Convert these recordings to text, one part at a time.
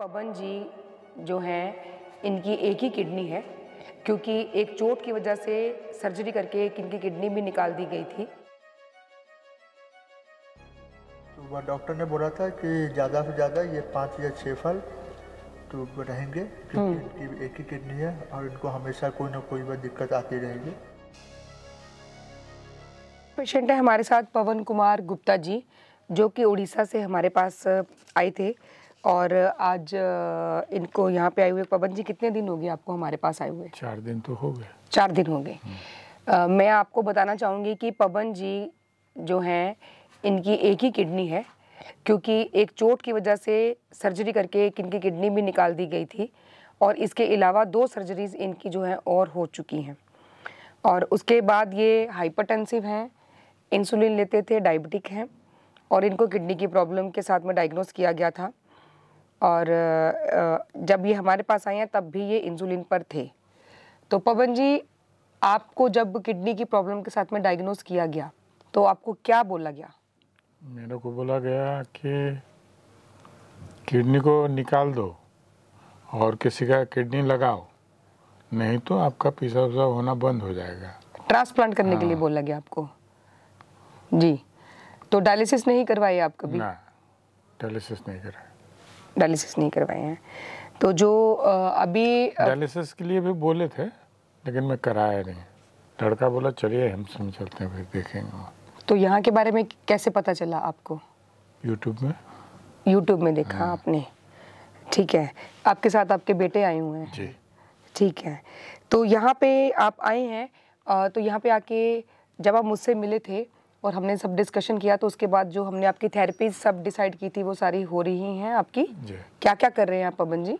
पवन जी जो हैं इनकी एक ही किडनी है क्योंकि एक चोट की वजह से सर्जरी करके एक इनकी किडनी भी निकाल दी गई थी तो डॉक्टर ने बोला था कि ज़्यादा से ज़्यादा ये पाँच या छः फल तो रहेंगे क्योंकि हम्म। इनकी एक ही किडनी है और इनको हमेशा कोई ना कोई दिक्कत आती रहेगी पेशेंट है हमारे साथ पवन कुमार गुप्ता जी जो कि उड़ीसा से हमारे पास आए थे और आज इनको यहाँ पे आए हुए पवन जी कितने दिन हो गए आपको हमारे पास आए हुए चार दिन तो हो गए चार दिन हो गए हम्म। मैं आपको बताना चाहूँगी कि पवन जी जो हैं इनकी एक ही किडनी है क्योंकि एक चोट की वजह से सर्जरी करके एक इनकी किडनी भी निकाल दी गई थी और इसके अलावा दो सर्जरीज इनकी जो है और हो चुकी हैं और उसके बाद ये हाइपरटेंसिव हैं इंसुलिन लेते थे डायबिटिक हैं और इनको किडनी की प्रॉब्लम के साथ में डायग्नोस किया गया था और जब ये हमारे पास आए हैं तब भी ये इंसुलिन पर थे तो पवन जी आपको जब किडनी की प्रॉब्लम के साथ में डायग्नोज किया गया तो आपको क्या बोला गया मेरे को बोला गया कि किडनी को निकाल दो और किसी का किडनी लगाओ नहीं तो आपका पीसा उसा होना बंद हो जाएगा ट्रांसप्लांट करने हाँ। के लिए हाँ। बोला गया आपको जी तो डायलिसिस नहीं करवाई आप कभी ना डायलिसिस नहीं कराया डायलिसिस नहीं करवाए हैं तो जो अभी डायलिसिस के लिए भी बोले थे लेकिन मैं कराया नहीं लड़का बोला चलिए हम समझते चलते हैं फिर देखेंगे तो यहाँ के बारे में कैसे पता चला आपको यूट्यूब में यूट्यूब में देखा हाँ। आपने ठीक है आपके साथ आपके बेटे आए हुए हैं जी ठीक है तो यहाँ पे आप आए हैं तो यहाँ पे आके जब आप मुझसे मिले थे और हमने सब डिस्कशन किया तो उसके बाद जो हमने आपकी थेरेपीज सब डिसाइड की थी वो सारी हो रही हैं आपकी क्या क्या कर रहे हैं आप पवन जी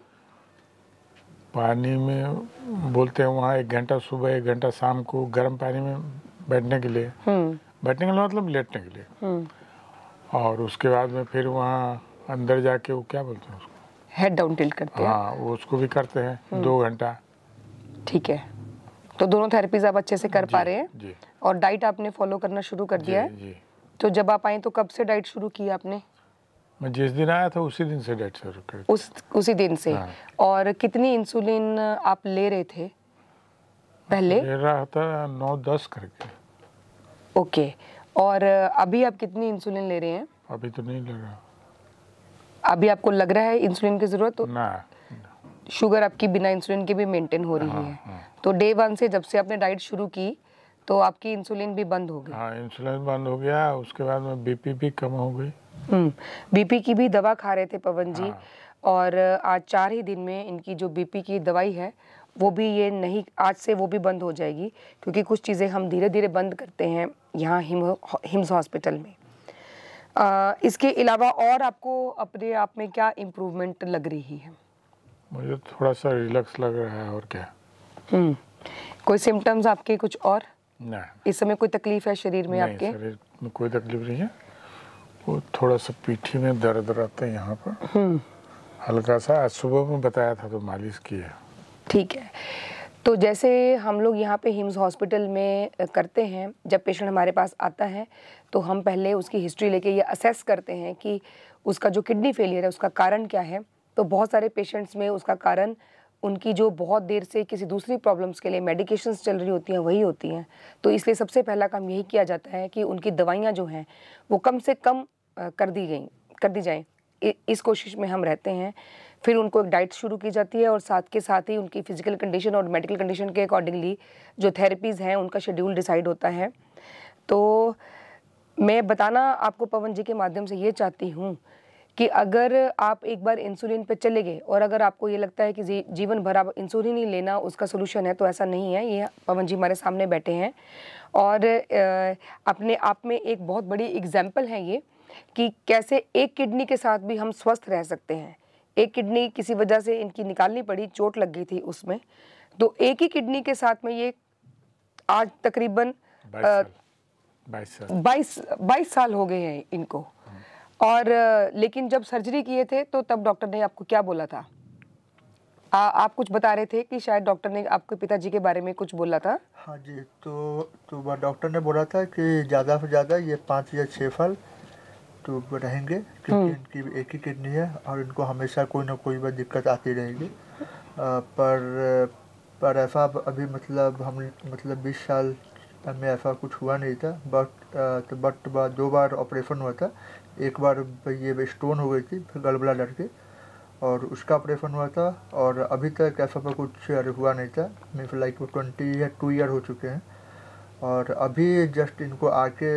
पानी में बोलते हैं वहाँ एक घंटा सुबह एक घंटा शाम को गर्म पानी में बैठने के लिए हम्म। बैठने के लिए मतलब लेटने के लिए हम्म। और उसके बाद में फिर वहाँ अंदर जाके वो क्या बोलते हैं उसको हेड डाउन टिल्ट करते हैं हाँ उसको भी करते हैं हम्म। दो घंटा ठीक है तो दोनों थेरेपीज आप अच्छे से कर पा रहे हैं और डाइट आपने फॉलो करना शुरू कर दिया है तो जब आप आए तो कब से डाइट शुरू की आपने मैं जिस दिन आया था उसी दिन से डाइट शुरू कर उस उसी दिन से हाँ। और कितनी इंसुलिन आप ले रहे थे पहले ले रहा था नौ दस करके ओके और अभी आप कितनी इंसुलिन ले रहे हैं अभी तो नहीं ले रहा अभी आपको लग रहा है इंसुलिन की जरूरत तो? ना शुगर आपकी बिना इंसुलिन के भी मेंटेन हो रही हाँ, है हाँ। तो डे वन से जब से आपने डाइट शुरू की तो आपकी इंसुलिन भी बंद हो गई हाँ इंसुलिन बंद हो गया उसके बाद में बीपी भी कम हो गई बीपी हम्म, की भी दवा खा रहे थे पवन जी हाँ। और आज चार ही दिन में इनकी जो बीपी की दवाई है वो भी ये नहीं आज से वो भी बंद हो जाएगी क्योंकि कुछ चीज़ें हम धीरे धीरे बंद करते हैं यहाँ हिम हिम्स हॉस्पिटल में आ, इसके अलावा और आपको अपने आप में क्या इम्प्रूवमेंट लग रही है मुझे थोड़ा सा रिलैक्स लग रहा है और क्या हम्म कोई सिम्टम्स आपके कुछ और नहीं इस समय कोई तकलीफ है शरीर में आपके शरीर में कोई तकलीफ नहीं है वो थोड़ा सा पीठी में दर्द रहता है यहाँ पर हम्म। हल्का सा आज सुबह में बताया था तो मालिश की है ठीक है तो जैसे हम लोग यहाँ पे हिम्स हॉस्पिटल में करते हैं जब पेशेंट हमारे पास आता है तो हम पहले उसकी हिस्ट्री लेके ये असेस करते हैं कि उसका जो किडनी फेलियर है उसका कारण क्या है तो बहुत सारे पेशेंट्स में उसका कारण उनकी जो बहुत देर से किसी दूसरी प्रॉब्लम्स के लिए मेडिकेशंस चल रही होती हैं वही होती हैं तो इसलिए सबसे पहला काम यही किया जाता है कि उनकी दवाइयाँ जो हैं वो कम से कम कर दी गई कर दी जाएँ इस कोशिश में हम रहते हैं फिर उनको एक डाइट शुरू की जाती है और साथ के साथ ही उनकी फ़िज़िकल कंडीशन और मेडिकल कंडीशन के अकॉर्डिंगली जो थेरेपीज़ हैं उनका शेड्यूल डिसाइड होता है तो मैं बताना आपको पवन जी के माध्यम से ये चाहती हूँ कि अगर आप एक बार इंसुलिन पे चले गए और अगर आपको ये लगता है कि जीवन भर आप इंसुलिन ही लेना उसका सोल्यूशन है तो ऐसा नहीं है ये पवन जी हमारे सामने बैठे हैं और अपने आप में एक बहुत बड़ी एग्जाम्पल है ये कि कैसे एक किडनी के साथ भी हम स्वस्थ रह सकते हैं एक किडनी किसी वजह से इनकी निकालनी पड़ी चोट लग गई थी उसमें तो एक ही किडनी के साथ में ये आज तकरीबन बाईस बाईस साल हो गए हैं इनको और लेकिन जब सर्जरी किए थे तो तब डॉक्टर ने आपको क्या बोला था आ, आप कुछ बता रहे थे कि शायद डॉक्टर ने आपके पिताजी के बारे में कुछ बोला था हाँ जी तो तो डॉक्टर ने बोला था कि ज़्यादा से ज़्यादा ये पाँच या छः फल तो रहेंगे क्योंकि हम्म। इनकी एक ही किडनी है और इनको हमेशा कोई ना कोई दिक्कत आती रहेगी पर पर ऐसा अभी मतलब हम मतलब बीस साल में ऐसा कुछ हुआ नहीं था बट uh, तो बट बार दो बार ऑपरेशन हुआ था एक बार ये स्टोन हो गई थी गड़बड़ा ब्लाडर की और उसका ऑपरेशन हुआ था और अभी तक ऐसा पर तो कुछ हुआ नहीं था मीन्स लाइक ट्वेंटी या टू ईयर हो चुके हैं और अभी जस्ट इनको आके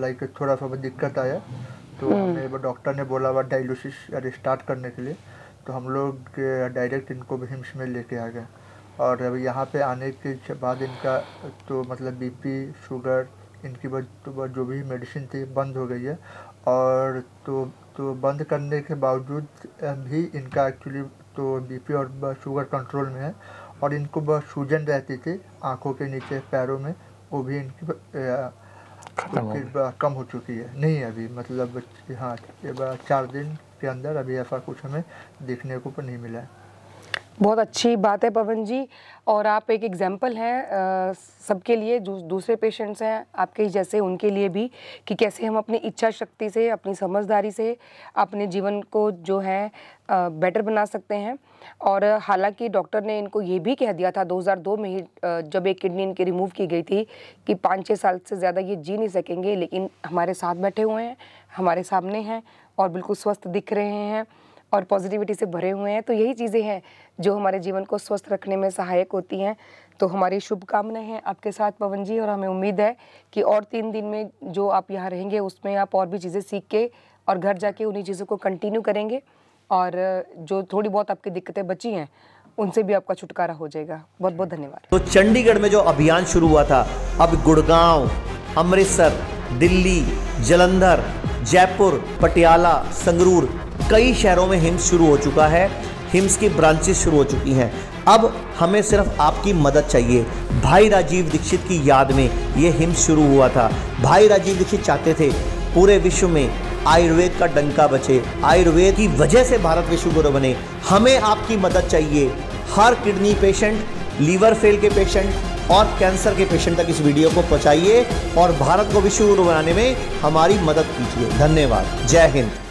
लाइक uh, थोड़ा सा दिक्कत आया तो hmm. हमें डॉक्टर ने बोला हुआ डायलिसिस स्टार्ट uh, करने के लिए तो हम लोग डायरेक्ट इनको हिम्स में लेके आ गए और अब यहाँ पे आने के बाद इनका तो मतलब बीपी शुगर इनकी बस तो जो भी मेडिसिन थी बंद हो गई है और तो तो बंद करने के बावजूद भी इनका एक्चुअली तो बीपी और शुगर कंट्रोल में है और इनको बस सूजन रहती थी आँखों के नीचे पैरों में वो भी इनकी कम हो चुकी है नहीं अभी मतलब हाँ चार दिन के अंदर अभी ऐसा कुछ हमें देखने को नहीं मिला है बहुत अच्छी बात है पवन जी और आप एक एग्जाम्पल हैं सबके लिए जो दूसरे पेशेंट्स हैं आपके ही जैसे उनके लिए भी कि कैसे हम अपनी इच्छा शक्ति से अपनी समझदारी से अपने जीवन को जो है आ, बेटर बना सकते हैं और हालांकि डॉक्टर ने इनको ये भी कह दिया था 2002 में ही जब एक किडनी इनकी रिमूव की गई थी कि पाँच छः साल से ज़्यादा ये जी नहीं सकेंगे लेकिन हमारे साथ बैठे हुए हैं हमारे सामने हैं और बिल्कुल स्वस्थ दिख रहे हैं और पॉजिटिविटी से भरे हुए हैं तो यही चीज़ें हैं जो हमारे जीवन को स्वस्थ रखने में सहायक होती हैं तो हमारी शुभकामनाएं हैं आपके साथ पवन जी और हमें उम्मीद है कि और तीन दिन में जो आप यहाँ रहेंगे उसमें आप और भी चीज़ें सीख के और घर जाके उन्हीं चीज़ों को कंटिन्यू करेंगे और जो थोड़ी बहुत आपकी दिक्कतें बची हैं उनसे भी आपका छुटकारा हो जाएगा बहुत बहुत धन्यवाद तो चंडीगढ़ में जो अभियान शुरू हुआ था अब गुड़गांव अमृतसर दिल्ली जलंधर जयपुर पटियाला संगरूर कई शहरों में हिम्स शुरू हो चुका है हिम्स की ब्रांचेस शुरू हो चुकी हैं अब हमें सिर्फ आपकी मदद चाहिए भाई राजीव दीक्षित की याद में ये हिम्स शुरू हुआ था भाई राजीव दीक्षित चाहते थे पूरे विश्व में आयुर्वेद का डंका बचे आयुर्वेद की वजह से भारत विश्व गुरु बने हमें आपकी मदद चाहिए हर किडनी पेशेंट लीवर फेल के पेशेंट और कैंसर के पेशेंट तक इस वीडियो को पहुंचाइए और भारत को विश्व गुरु बनाने में हमारी मदद कीजिए धन्यवाद जय हिंद